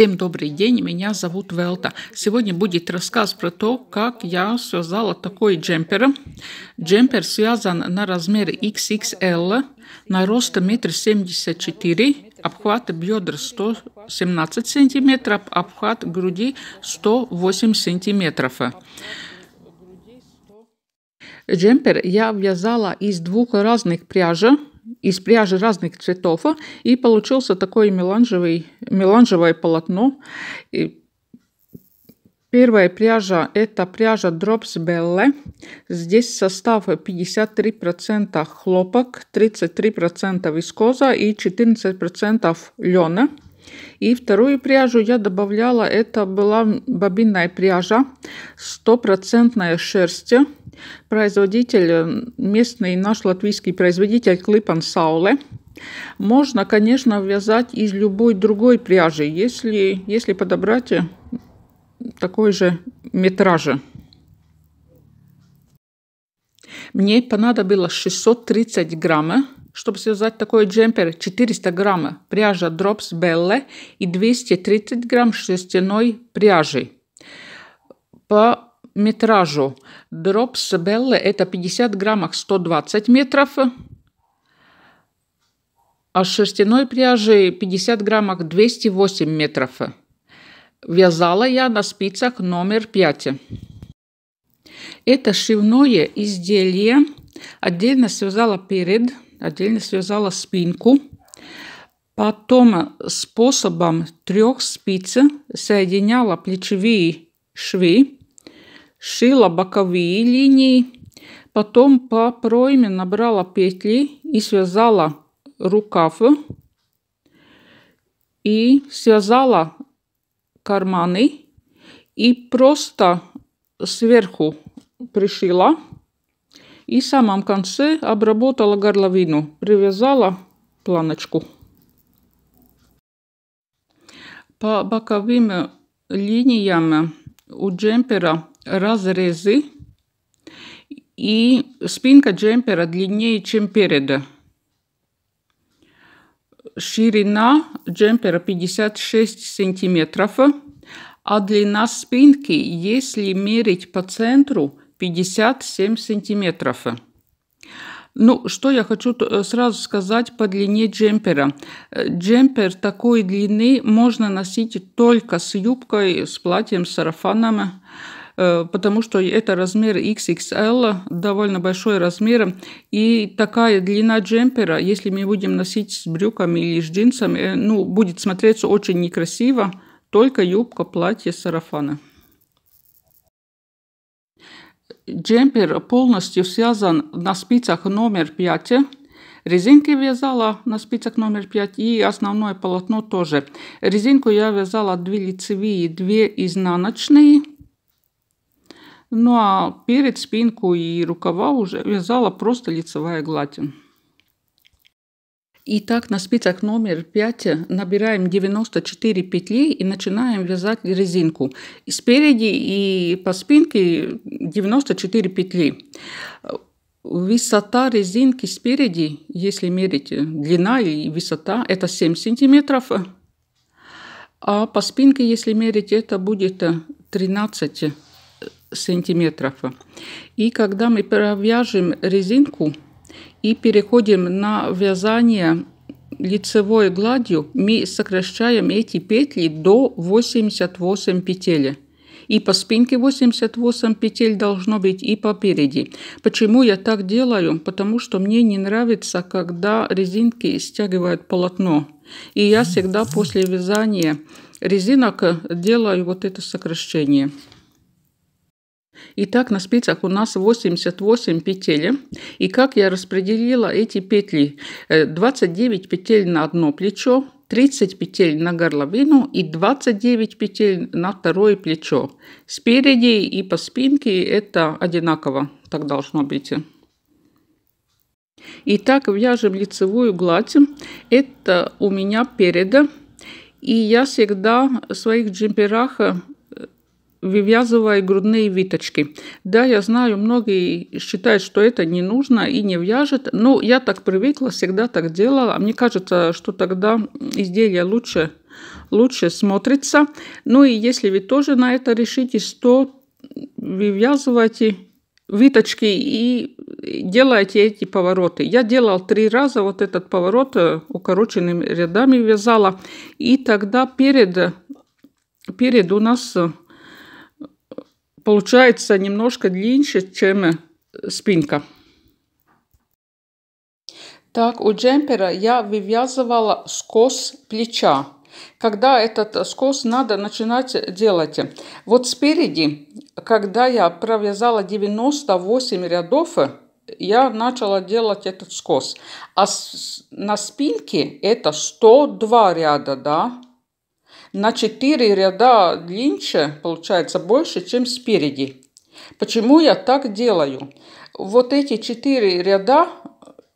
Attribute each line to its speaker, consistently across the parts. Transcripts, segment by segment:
Speaker 1: Всем добрый день, меня зовут Велта. Сегодня будет рассказ про то, как я связала такой джемпер. Джемпер связан на размер XXL, на рост 1,74 м, обхват бедра 117 см, обхват груди 108 см. Джемпер я вязала из двух разных пряжек из пряжи разных цветов, а, и получился такое меланжевый, меланжевое полотно. И первая пряжа – это пряжа Drops Belle. Здесь состав 53% хлопок, 33% вискоза и 14% лена. И вторую пряжу я добавляла, это была бобинная пряжа, стопроцентная шерсть, производитель, эм, местный наш латвийский производитель Клипан Сауле. Можно, конечно, вязать из любой другой пряжи, если, если подобрать э, такой же метражи. Мне понадобилось 630 грамм, чтобы связать такой джемпер, 400 грамм пряжа Drops Belle и 230 грамм шерстяной пряжи. По метражу. Дропс Беллы – это 50 граммах 120 метров, а шерстяной пряжи 50 граммах 208 метров. Вязала я на спицах номер 5. Это шивное изделие. Отдельно связала перед, отдельно связала спинку. Потом способом трех спиц соединяла плечевые швы шила боковые линии, потом по пройме набрала петли и связала рукав и связала карманы и просто сверху пришила и в самом конце обработала горловину, привязала планочку. По боковым линиям у джемпера разрезы, и спинка джемпера длиннее, чем переда. Ширина джемпера 56 сантиметров, а длина спинки, если мерить по центру, 57 сантиметров. Ну, что я хочу сразу сказать по длине джемпера. Джемпер такой длины можно носить только с юбкой, с платьем, с сарафаном. Э, потому что это размер XXL, довольно большой размер. И такая длина джемпера, если мы будем носить с брюками или с джинсами, э, ну, будет смотреться очень некрасиво, только юбка, платье, сарафаны. Джемпер полностью связан на спицах номер 5, Резинки вязала на спицах номер 5 и основное полотно тоже. Резинку я вязала 2 лицевые, 2 изнаночные. Ну а перед, спинку и рукава уже вязала просто лицевая гладь. Итак, на спицах номер 5 набираем 94 петли и начинаем вязать резинку. И спереди и по спинке 94 петли. Высота резинки спереди, если мерить длина и высота, это 7 сантиметров. А по спинке, если мерить, это будет 13 сантиметров сантиметров. И когда мы провяжем резинку и переходим на вязание лицевой гладью, мы сокращаем эти петли до 88 петель. И по спинке 88 петель должно быть, и попереди. Почему я так делаю? Потому что мне не нравится, когда резинки стягивают полотно. И я всегда после вязания резинок делаю вот это сокращение. Итак, на спицах у нас 88 петель. И как я распределила эти петли? 29 э, петель на одно плечо, 30 петель на горловину и 29 петель на второе плечо. Спереди и по спинке это одинаково, так должно быть. Итак, вяжем лицевую гладь. Это у меня переда. И я всегда в своих джемперах вывязывая грудные виточки. Да, я знаю, многие считают, что это не нужно и не вяжет, но я так привыкла, всегда так делала. Мне кажется, что тогда изделие лучше, лучше смотрится. Ну и если вы тоже на это решитесь, то вывязывайте виточки и делайте эти повороты. Я делала три раза вот этот поворот э, укороченными рядами вязала. И тогда перед, перед у нас Получается немножко длиннее, чем э, спинка. Так, у джемпера я вывязывала скос плеча. Когда этот скос надо начинать делать? Вот спереди, когда я провязала 98 рядов, я начала делать этот скос. А на спинке это 102 ряда, да? на 4 ряда длиннее, получается, больше, чем спереди. Почему я так делаю? Вот эти 4 ряда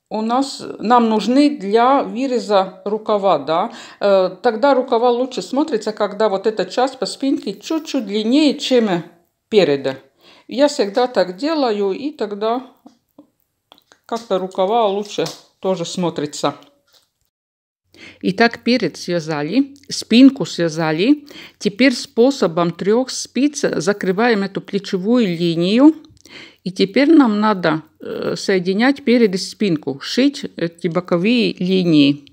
Speaker 1: у нас, нам нужны для выреза рукава, да. Э, тогда рукава лучше смотрится, когда вот эта часть по спинке чуть-чуть длиннее, чем переда. Я всегда так делаю, и тогда как-то рукава лучше тоже смотрится. И так перед связали, спинку связали. Теперь способом трех спиц закрываем эту плечевую линию. И теперь нам надо э, соединять перед и спинку, шить эти боковые линии.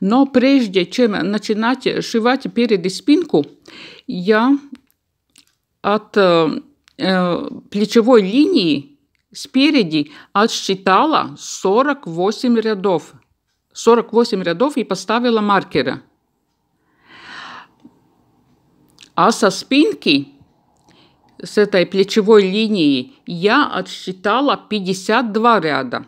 Speaker 1: Но прежде чем начинать шивать перед и спинку, я от э, э плечевой линии спереди отсчитала 48 рядов. 48 рядов и поставила маркера. А со спинки, с этой плечевой линии, я отсчитала 52 ряда.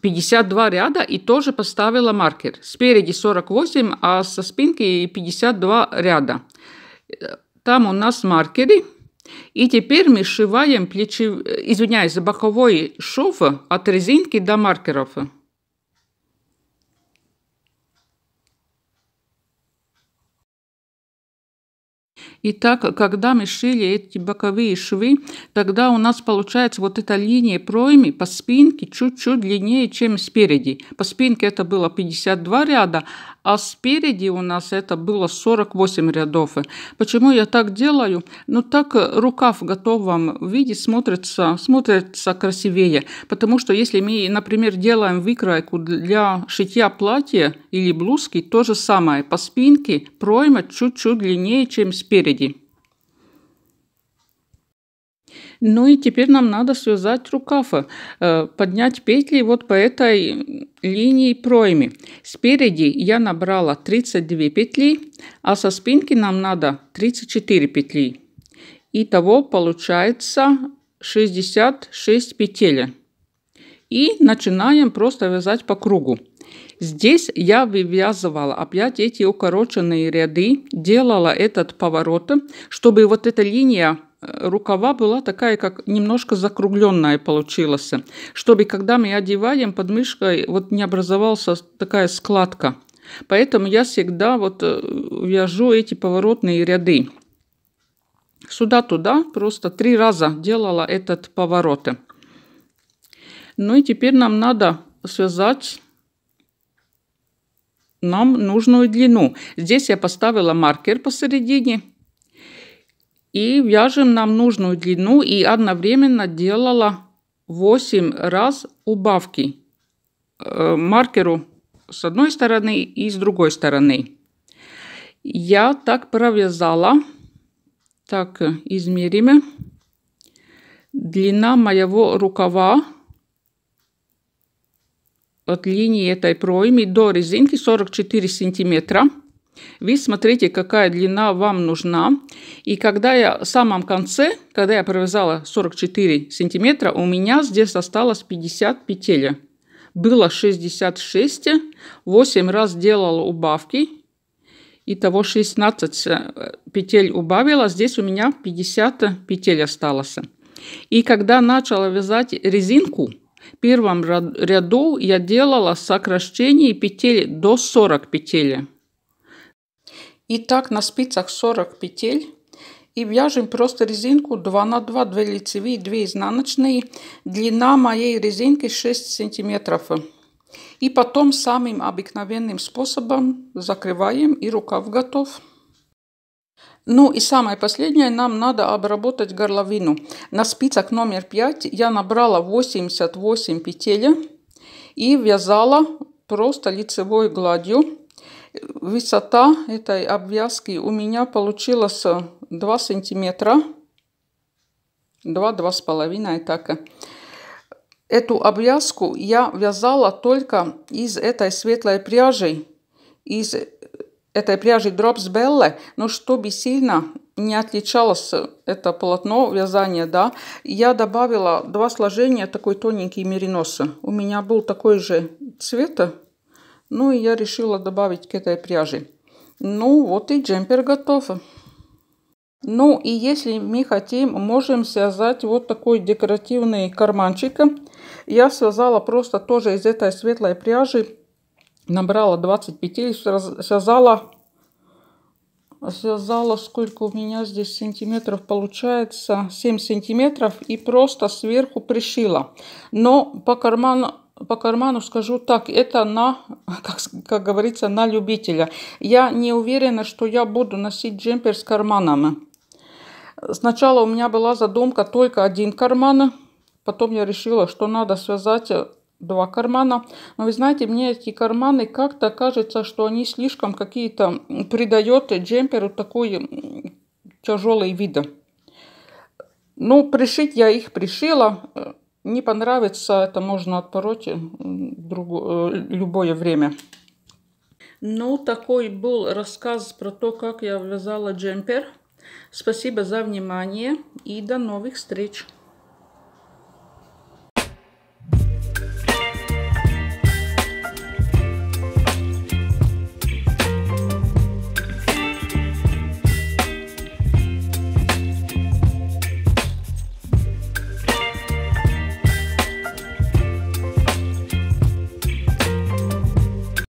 Speaker 1: 52 ряда и тоже поставила маркер. Спереди 48, а со спинки 52 ряда. Там у нас маркеры. И теперь мы сшиваем плечев... Э, извиняюсь, боковой шов от резинки до маркеров. Итак, когда мы шили эти боковые швы, тогда у нас получается вот эта линия проймы по спинке чуть-чуть длиннее, чем спереди. По спинке это было 52 ряда, а спереди у нас это было 48 рядов. Почему я так делаю? Ну так рукав в готовом виде смотрится, смотрится красивее, потому что если мы, например, делаем выкройку для шитья платья, или блузки то же самое. По спинке пройма чуть-чуть длиннее, чем спереди. Ну и теперь нам надо связать рукава э, поднять петли вот по этой линии проймы. Спереди я набрала 32 петли, а со спинки нам надо 34 петли. Итого получается 66 петель. И начинаем просто вязать по кругу. Здесь я вывязывала опять эти укороченные ряды, делала этот поворот, чтобы вот эта линия э, рукава была такая, как немножко закругленная получилась, чтобы когда мы одеваем под мышкой, вот не образовался такая складка. Поэтому я всегда вот э, вяжу эти поворотные ряды. Сюда-туда просто три раза делала этот поворот. Ну и теперь нам надо связать нам нужную длину. Здесь я поставила маркер посередине. И вяжем нам нужную длину и одновременно делала 8 раз убавки э, маркеру с одной стороны и с другой стороны. Я так провязала. Так, э, измерим. Длина моего рукава от линии этой проймы до резинки 44 сантиметра. Вы смотрите, какая длина вам нужна. И когда я в самом конце, когда я провязала 44 сантиметра, у меня здесь осталось 50 петель. Было 66, 8 раз делала убавки, Итого 16 э, петель убавила, здесь у меня 50 петель осталось. И когда начала вязать резинку, первом ряду я делала сокращение петель до 40 петель. Итак, на спицах 40 петель и вяжем просто резинку 2 на 2, 2 лицевые, 2 изнаночные. Длина моей резинки 6 сантиметров. И потом самым обыкновенным способом закрываем и рукав готов. Ну и самое последнее, нам надо обработать горловину. На спицах номер 5 я набрала 88 петель и вязала просто лицевой гладью. Высота этой обвязки у меня получилась 2 сантиметра. 2-2,5 так. Эту обвязку я вязала только из этой светлой пряжи, из этой пряжи Drops Belle, но ну, чтобы сильно не отличалось это полотно, вязания, да, я добавила два сложения такой тоненький мериноса. У меня был такой же цвета, ну и я решила добавить к этой пряже. Ну вот и джемпер готов. Ну и если мы хотим, можем связать вот такой декоративный карманчик. Я связала просто тоже из этой светлой пряжи набрала 20 петель, связала, связала, сколько у меня здесь сантиметров получается, 7 сантиметров и просто сверху пришила. Но по карману по карману скажу так, это на, как, как говорится, на любителя. Я не уверена, что я буду носить джемпер с карманами. Сначала у меня была задумка только один карман, потом я решила, что надо связать два кармана. Но вы знаете, мне эти карманы как-то кажется, что они слишком какие-то придают джемперу такой тяжелый вид. Ну, пришить я их пришила. Э, не понравится, это можно отпороть э, другое, э, любое время. Ну, такой был рассказ про то, как я вязала джемпер. Спасибо за внимание и до новых встреч!